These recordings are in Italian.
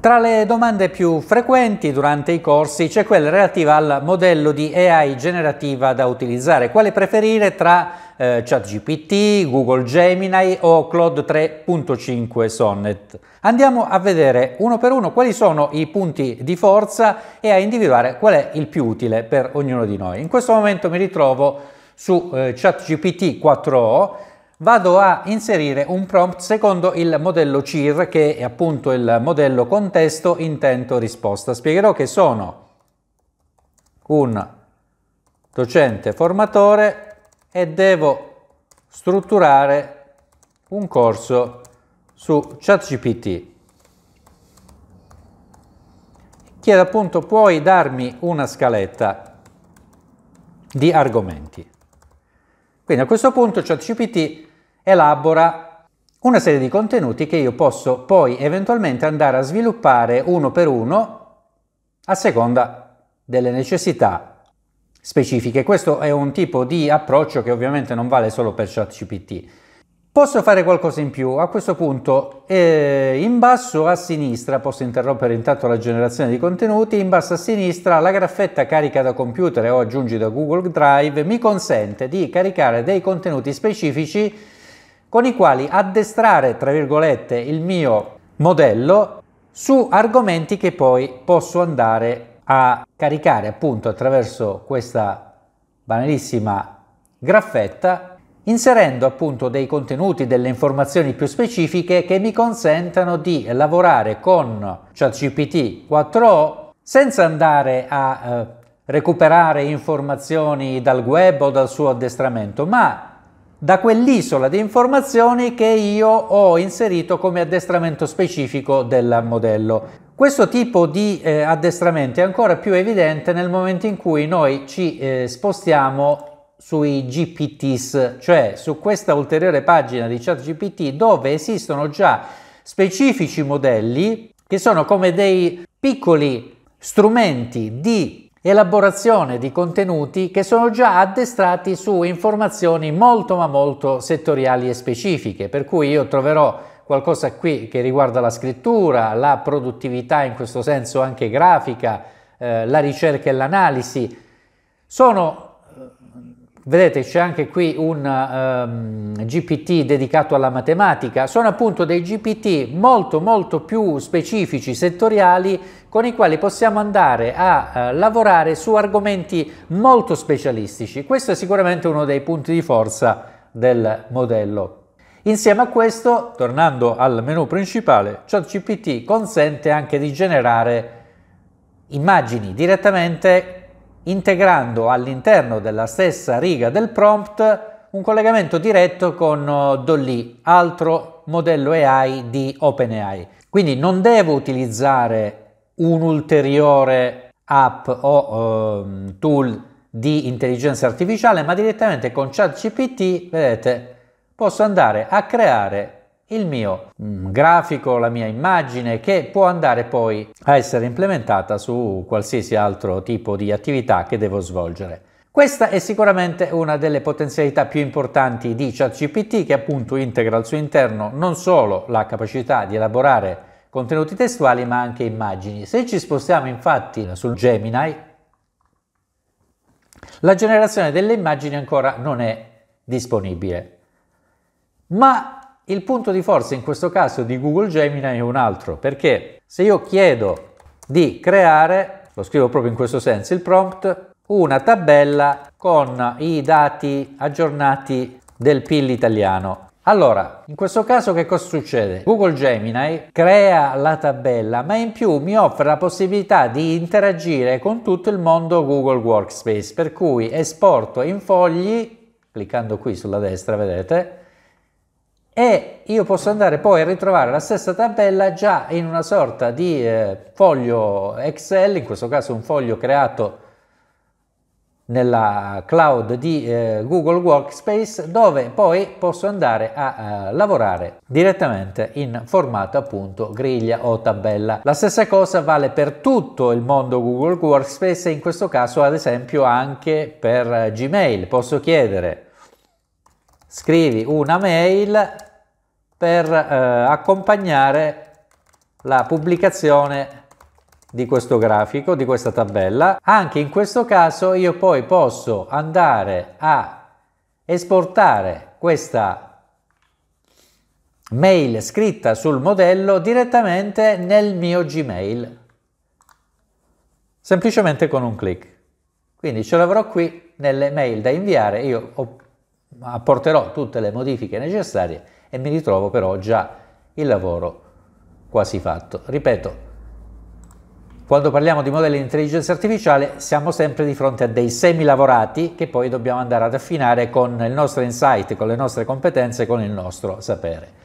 Tra le domande più frequenti durante i corsi c'è quella relativa al modello di AI generativa da utilizzare, quale preferire tra eh, ChatGPT, Google Gemini o Claude 3.5 Sonnet. Andiamo a vedere uno per uno quali sono i punti di forza e a individuare qual è il più utile per ognuno di noi. In questo momento mi ritrovo su eh, ChatGPT 4O vado a inserire un prompt secondo il modello CIR che è appunto il modello contesto intento risposta. Spiegherò che sono un docente formatore e devo strutturare un corso su ChatGPT. Chiedo appunto puoi darmi una scaletta di argomenti. Quindi a questo punto ChatGPT elabora una serie di contenuti che io posso poi eventualmente andare a sviluppare uno per uno a seconda delle necessità specifiche. Questo è un tipo di approccio che ovviamente non vale solo per ChatGPT. Posso fare qualcosa in più? A questo punto, eh, in basso a sinistra, posso interrompere intanto la generazione di contenuti, in basso a sinistra la graffetta carica da computer o aggiungi da Google Drive mi consente di caricare dei contenuti specifici con i quali addestrare, tra virgolette, il mio modello su argomenti che poi posso andare a caricare appunto attraverso questa banalissima graffetta inserendo appunto dei contenuti, delle informazioni più specifiche che mi consentano di lavorare con ChatGPT 4O senza andare a eh, recuperare informazioni dal web o dal suo addestramento, ma da quell'isola di informazioni che io ho inserito come addestramento specifico del modello. Questo tipo di eh, addestramento è ancora più evidente nel momento in cui noi ci eh, spostiamo sui GPTs, cioè su questa ulteriore pagina di ChatGPT dove esistono già specifici modelli che sono come dei piccoli strumenti di elaborazione di contenuti che sono già addestrati su informazioni molto ma molto settoriali e specifiche, per cui io troverò qualcosa qui che riguarda la scrittura, la produttività in questo senso anche grafica, eh, la ricerca e l'analisi. Sono Vedete, c'è anche qui un um, ehm, GPT dedicato alla matematica, sono appunto dei GPT molto molto più specifici, settoriali, con i quali possiamo andare a uh, lavorare su argomenti molto specialistici. Questo è sicuramente uno dei punti di forza del modello. Insieme a questo, tornando al menu principale, ChatGPT consente anche di generare immagini direttamente integrando all'interno della stessa riga del prompt un collegamento diretto con eh, Dolly, altro modello AI di OpenAI. Quindi non devo utilizzare un'ulteriore app o eh, tool di intelligenza artificiale, ma direttamente con ChatGPT, vedete, posso andare a creare il mio mm, grafico, la mia immagine che può andare poi a essere implementata su qualsiasi altro tipo di attività che devo svolgere. Questa è sicuramente una delle potenzialità più importanti di ChatGPT che appunto integra al suo interno non solo la capacità di elaborare contenuti testuali ma anche immagini. Se ci spostiamo infatti sul Gemini, la generazione delle immagini ancora non è disponibile. Ma il punto di forza in questo caso di Google Gemini è un altro, perché se io chiedo di creare, lo scrivo proprio in questo senso, il prompt, una tabella con i dati aggiornati del PIL italiano. Allora, in questo caso che cosa succede? Google Gemini crea la tabella, ma in più mi offre la possibilità di interagire con tutto il mondo Google Workspace, per cui esporto in fogli, cliccando qui sulla destra, vedete, e io posso andare poi a ritrovare la stessa tabella già in una sorta di eh, foglio Excel, in questo caso un foglio creato nella cloud di eh, Google Workspace dove poi posso andare a eh, lavorare direttamente in formato appunto griglia o tabella. La stessa cosa vale per tutto il mondo Google Workspace e in questo caso ad esempio anche per eh, Gmail. Posso chiedere scrivi una mail per eh, accompagnare la pubblicazione di questo grafico, di questa tabella. Anche in questo caso io poi posso andare a esportare questa mail scritta sul modello direttamente nel mio Gmail, semplicemente con un clic. Quindi ce l'avrò qui nelle mail da inviare, io ho apporterò tutte le modifiche necessarie e mi ritrovo però già il lavoro quasi fatto. Ripeto, quando parliamo di modelli di intelligenza artificiale siamo sempre di fronte a dei semi lavorati che poi dobbiamo andare ad affinare con il nostro insight, con le nostre competenze, con il nostro sapere.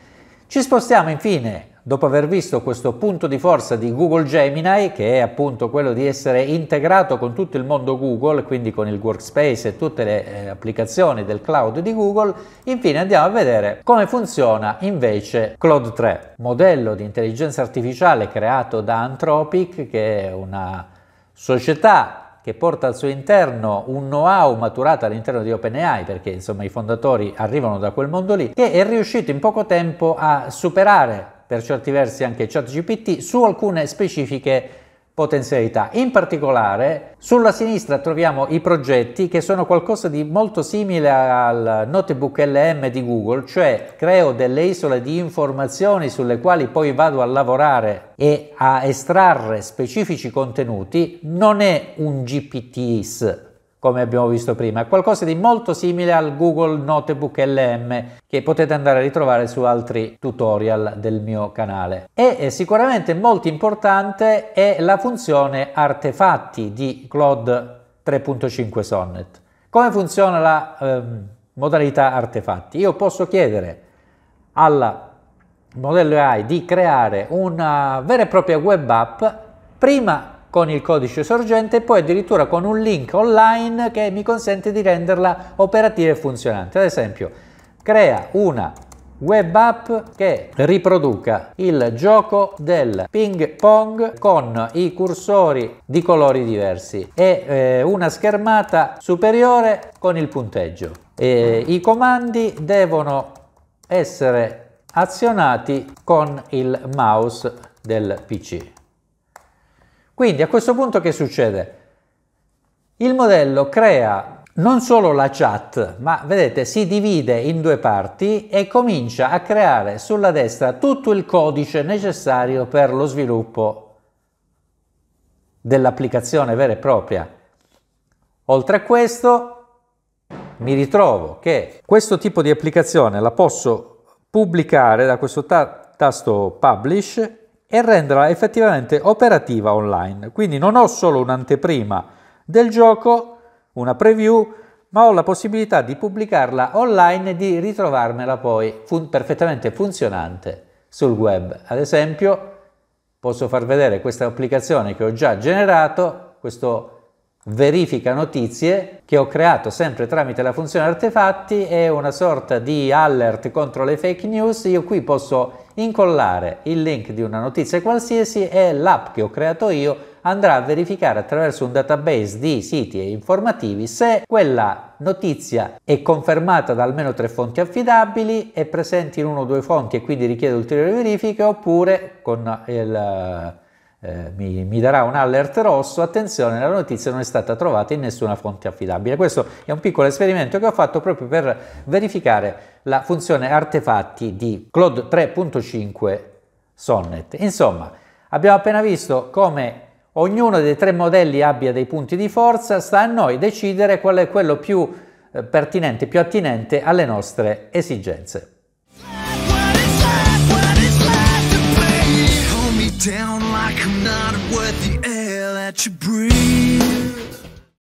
Ci spostiamo infine, dopo aver visto questo punto di forza di Google Gemini, che è appunto quello di essere integrato con tutto il mondo Google, quindi con il workspace e tutte le eh, applicazioni del cloud di Google, infine andiamo a vedere come funziona invece Cloud 3, modello di intelligenza artificiale creato da Anthropic, che è una società che porta al suo interno un know-how maturato all'interno di OpenAI, perché insomma i fondatori arrivano da quel mondo lì, che è riuscito in poco tempo a superare per certi versi anche ChatGPT su alcune specifiche potenzialità. In particolare, sulla sinistra troviamo i progetti che sono qualcosa di molto simile al notebook LM di Google, cioè creo delle isole di informazioni sulle quali poi vado a lavorare e a estrarre specifici contenuti. Non è un GPTs come abbiamo visto prima. qualcosa di molto simile al Google Notebook LM che potete andare a ritrovare su altri tutorial del mio canale. E eh, sicuramente molto importante è la funzione artefatti di Cloud 3.5 Sonnet. Come funziona la ehm, modalità artefatti? Io posso chiedere al modello AI di creare una vera e propria web app prima con il codice sorgente e poi addirittura con un link online che mi consente di renderla operativa e funzionante. Ad esempio, crea una web app che riproduca il gioco del ping pong con i cursori di colori diversi e eh, una schermata superiore con il punteggio. E, I comandi devono essere azionati con il mouse del PC. Quindi a questo punto che succede? Il modello crea non solo la chat, ma vedete si divide in due parti e comincia a creare sulla destra tutto il codice necessario per lo sviluppo dell'applicazione vera e propria. Oltre a questo mi ritrovo che questo tipo di applicazione la posso pubblicare da questo ta tasto publish e renderla effettivamente operativa online. Quindi non ho solo un'anteprima del gioco, una preview, ma ho la possibilità di pubblicarla online e di ritrovarmela poi fun perfettamente funzionante sul web. Ad esempio, posso far vedere questa applicazione che ho già generato, questo verifica notizie che ho creato sempre tramite la funzione artefatti è una sorta di alert contro le fake news io qui posso incollare il link di una notizia qualsiasi e l'app che ho creato io andrà a verificare attraverso un database di siti e informativi se quella notizia è confermata da almeno tre fonti affidabili, è presente in uno o due fonti e quindi richiede ulteriori verifiche oppure con il eh, mi, mi, darà un alert rosso, attenzione, la notizia non è stata trovata in nessuna fonte affidabile. Questo è un piccolo esperimento che ho fatto proprio per verificare la funzione artefatti di Cloud 3.5 Sonnet. Insomma, abbiamo appena visto come ognuno dei tre modelli abbia dei punti di forza, sta a noi decidere qual è quello più eh, pertinente, più attinente alle nostre esigenze. down like I'm not worth the air that you breathe